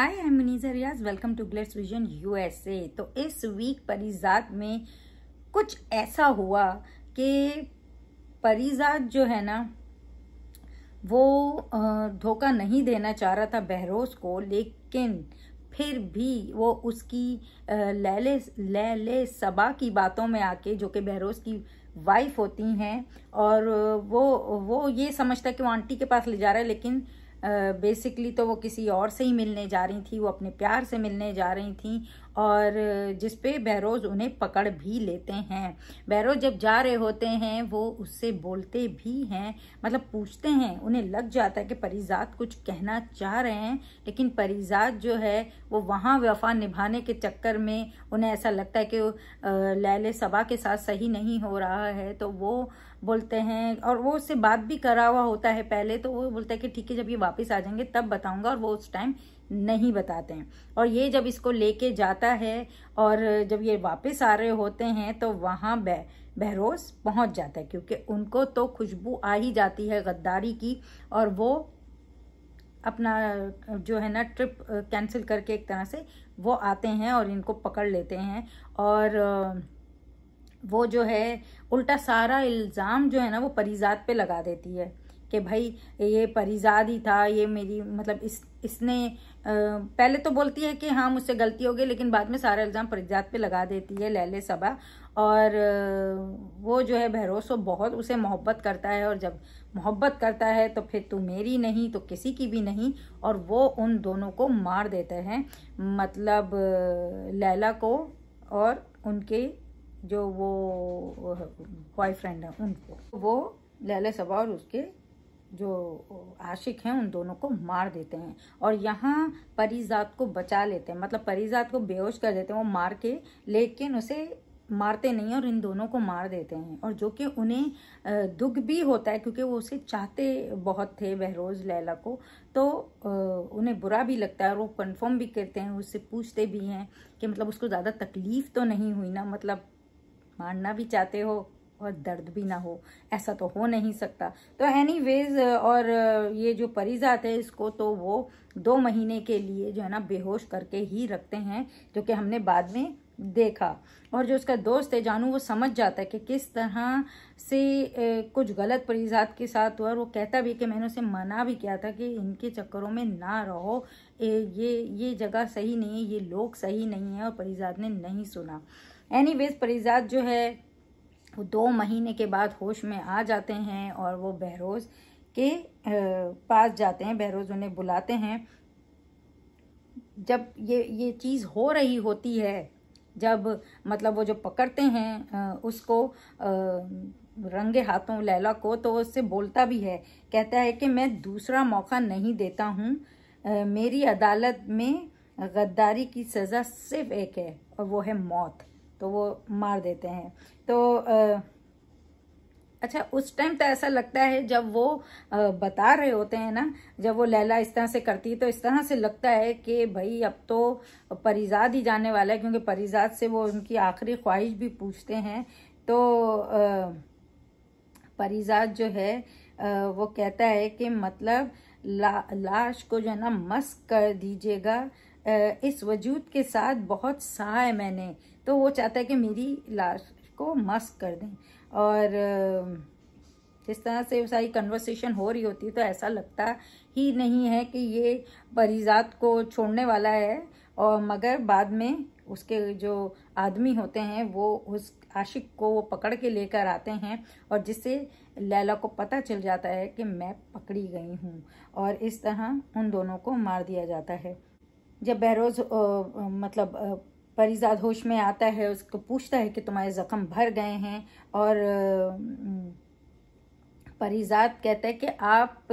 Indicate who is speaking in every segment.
Speaker 1: hi I Manija Riyaz welcome to Glitz Vision USA तो इस week परिजात में कुछ ऐसा हुआ कि परिजात जो है ना वो धोखा नहीं देना चाह रहा था बहरोज को लेकिन फिर भी वो उसकी लैले लैले सबा की बातों में आके जो कि बहरोज की वाइफ होती हैं और वो वो ये समझता कि वो आंटी के पास ले जा रहा है लेकिन बेसिकली तो वो किसी और से ही मिलने जा रही थी वो अपने प्यार से मिलने जा रही थी और जिस पे बहरोज उन्हें पकड़ भी लेते हैं बहरोज जब जा रहे होते हैं वो उससे बोलते भी हैं मतलब पूछते हैं उन्हें लग जाता है कि परिजात कुछ कहना चाह रहे हैं लेकिन परिजात जो है वो वहाँ वफा निभाने के चक्कर में उन्हें ऐसा लगता है कि लैले सबा के साथ सही नहीं हो रहा है तो वो बोलते हैं और वो उससे बात भी करा हुआ होता है पहले तो वो बोलता है कि ठीक है जब ये वापस आ जाएंगे तब बताऊंगा और वो उस टाइम नहीं बताते हैं और ये जब इसको लेके जाता है और जब ये वापस आ रहे होते हैं तो वहाँ बह बहरोस पहुँच जाता है क्योंकि उनको तो खुशबू आ ही जाती है गद्दारी की और वो अपना जो है ना ट्रिप कैंसिल करके एक तरह से वो आते हैं और इनको पकड़ लेते हैं और वो जो है उल्टा सारा इल्ज़ाम जो है ना वो परिजात पे लगा देती है कि भाई ये परिजात ही था ये मेरी मतलब इस इसने पहले तो बोलती है कि हाँ मुझसे गलती हो गई लेकिन बाद में सारा इल्ज़ाम परिजात पे लगा देती है लैले सबा और वो जो है बहरोस वो बहुत उसे मोहब्बत करता है और जब मोहब्बत करता है तो फिर तू मेरी नहीं तो किसी की भी नहीं और वो उन दोनों को मार देते हैं मतलब लैला को और उनके जो वो बॉयफ्रेंड है उनको वो लैला सबा और उसके जो आशिक हैं उन दोनों को मार देते हैं और यहाँ परीजात को बचा लेते हैं मतलब परीजात को बेहोश कर देते हैं वो मार के लेकिन उसे मारते नहीं और इन दोनों को मार देते हैं और जो कि उन्हें दुख भी होता है क्योंकि वो उसे चाहते बहुत थे बहरोज़ लैला को तो उन्हें बुरा भी लगता है और वो कन्फर्म भी करते हैं उससे पूछते भी हैं कि मतलब उसको ज़्यादा तकलीफ़ तो नहीं हुई ना मतलब मानना भी चाहते हो और दर्द भी ना हो ऐसा तो हो नहीं सकता तो एनी वेज और ये जो परिजात है इसको तो वो दो महीने के लिए जो है ना बेहोश करके ही रखते हैं जो कि हमने बाद में देखा और जो उसका दोस्त है जानू वो समझ जाता है कि किस तरह से कुछ गलत परिजात के साथ हुआ और वो कहता भी कि मैंने उसे मना भी किया था कि इनके चक्करों में ना रहो ये ये जगह सही नहीं है ये लोग सही नहीं है और परिजात ने नहीं सुना एनीवेज परिजात जो है वो दो महीने के बाद होश में आ जाते हैं और वो बहरोज़ के पास जाते हैं बहरोज़ उन्हें बुलाते हैं जब ये ये चीज़ हो रही होती है जब मतलब वो जो पकड़ते हैं उसको रंगे हाथों लैला को तो उससे बोलता भी है कहता है कि मैं दूसरा मौका नहीं देता हूँ मेरी अदालत में गद्दारी की सज़ा सिर्फ एक है और वो है मौत तो वो मार देते हैं तो आ, अच्छा उस टाइम तो ऐसा लगता है जब वो बता रहे होते हैं ना जब वो लैला इस तरह से करती है तो इस तरह से लगता है कि भाई अब तो परिजाद ही जाने वाला है क्योंकि परिजाद से वो उनकी आखिरी ख्वाहिश भी पूछते हैं तो परिजाद जो है वो कहता है कि मतलब ला, लाश को जो है ना मस्क कर दीजिएगा इस वजूद के साथ बहुत सहा है मैंने तो वो चाहता है कि मेरी लाश को मस्क कर दें और जिस तरह से सारी कन्वर्सेशन हो रही होती है तो ऐसा लगता ही नहीं है कि ये परिजात को छोड़ने वाला है और मगर बाद में उसके जो आदमी होते हैं वो उस आशिक को वो पकड़ के लेकर आते हैं और जिससे लैला को पता चल जाता है कि मैं पकड़ी गई हूँ और इस तरह उन दोनों को मार दिया जाता है जब बहरोज मतलब परिजाद होश में आता है उसको पूछता है कि तुम्हारे ज़ख्म भर गए हैं और परिजाद कहता है कि आप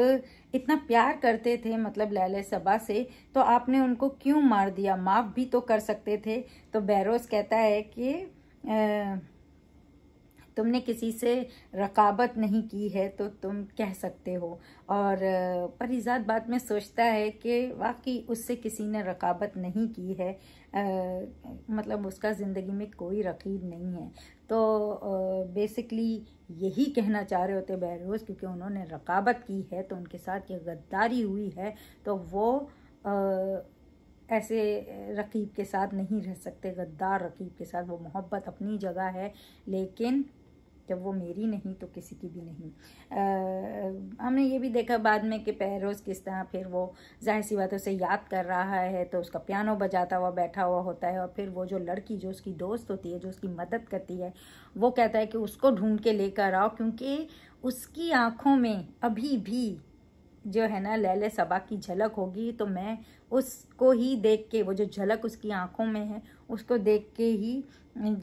Speaker 1: इतना प्यार करते थे मतलब लैल सबा से तो आपने उनको क्यों मार दिया माफ़ भी तो कर सकते थे तो बहरोज कहता है कि आ, तुमने किसी से रकाबत नहीं की है तो तुम कह सकते हो और परिजात बात में सोचता है कि वाकई उससे किसी ने रकाबत नहीं की है आ, मतलब उसका ज़िंदगी में कोई रकीब नहीं है तो आ, बेसिकली यही कहना चाह रहे होते बहरोज़ क्योंकि उन्होंने रकाबत की है तो उनके साथ ये गद्दारी हुई है तो वो आ, ऐसे रकीब के साथ नहीं रह सकते गद्दार रकीब के साथ वो मोहब्बत अपनी जगह है लेकिन जब वो मेरी नहीं तो किसी की भी नहीं आ, हमने ये भी देखा बाद में कि पैरोज़ किस तरह फिर वो जाहिर सी बात से उसे याद कर रहा है तो उसका पियानो बजाता हुआ बैठा हुआ होता है और फिर वो जो लड़की जो उसकी दोस्त होती है जो उसकी मदद करती है वो कहता है कि उसको ढूंढ के लेकर आओ क्योंकि उसकी आँखों में अभी भी जो है ना लैले सबा की झलक होगी तो मैं उसको ही देख के वो जो झलक उसकी आँखों में है उसको देख के ही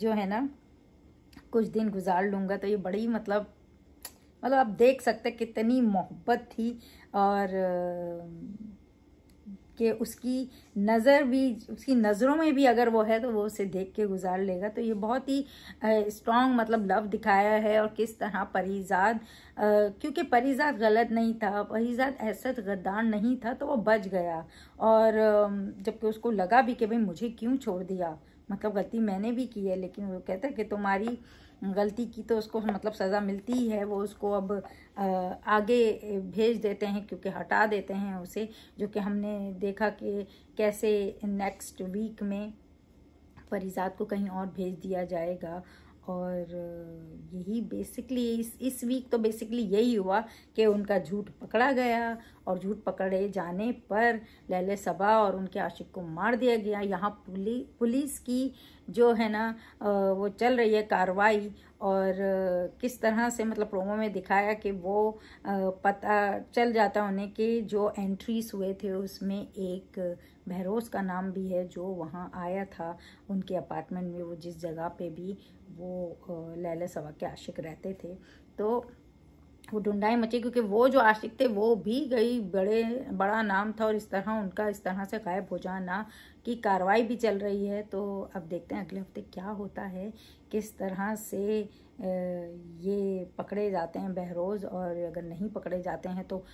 Speaker 1: जो है ना कुछ दिन गुजार लूँगा तो ये बड़ी मतलब मतलब आप देख सकते कितनी मोहब्बत थी और कि उसकी नज़र भी उसकी नज़रों में भी अगर वो है तो वो उसे देख के गुजार लेगा तो ये बहुत ही स्ट्रॉन्ग मतलब लव दिखाया है और किस तरह परीजाद क्योंकि परीजाद गलत नहीं था परीजाद ऐसा गद्दार नहीं था तो वो बच गया और जबकि उसको लगा भी कि भाई मुझे क्यों छोड़ दिया मतलब गलती मैंने भी की है लेकिन वो कहता है कि तुम्हारी गलती की तो उसको मतलब सज़ा मिलती ही है वो उसको अब आगे भेज देते हैं क्योंकि हटा देते हैं उसे जो कि हमने देखा कि कैसे नेक्स्ट वीक में फरीजात को कहीं और भेज दिया जाएगा और ही बेसिकली इस इस वीक तो बेसिकली यही हुआ कि उनका झूठ पकड़ा गया और झूठ पकड़े जाने पर लैले सभा और उनके आशिक को मार दिया गया यहाँ पुलि, पुलिस की जो है ना वो चल रही है कार्रवाई और किस तरह से मतलब प्रोमो में दिखाया कि वो पता चल जाता उन्हें कि जो एंट्रीज हुए थे उसमें एक महरोज का नाम भी है जो वहाँ आया था उनके अपार्टमेंट में वो जिस जगह पे भी वो लैला सवा के आशिक रहते थे तो वो ढूंढाई मची क्योंकि वो जो आशिक थे वो भी गई बड़े बड़ा नाम था और इस तरह उनका इस तरह से गायब हो जाना की कार्रवाई भी चल रही है तो अब देखते हैं अगले हफ्ते क्या होता है किस तरह से ये पकड़े जाते हैं बहरोज़ और अगर नहीं पकड़े जाते हैं तो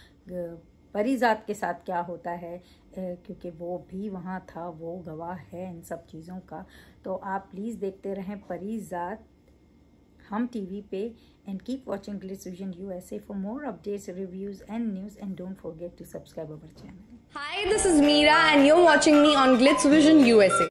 Speaker 1: परिजात के साथ क्या होता है क्योंकि वो भी वहाँ था वो गवाह है इन सब चीज़ों का तो आप प्लीज़ देखते रहें परिजात हम टीवी पे and keep watching Glitz Vision USA for more updates reviews and news and don't forget to subscribe our channel hi this is Meera and you are watching me on Glitz Vision USA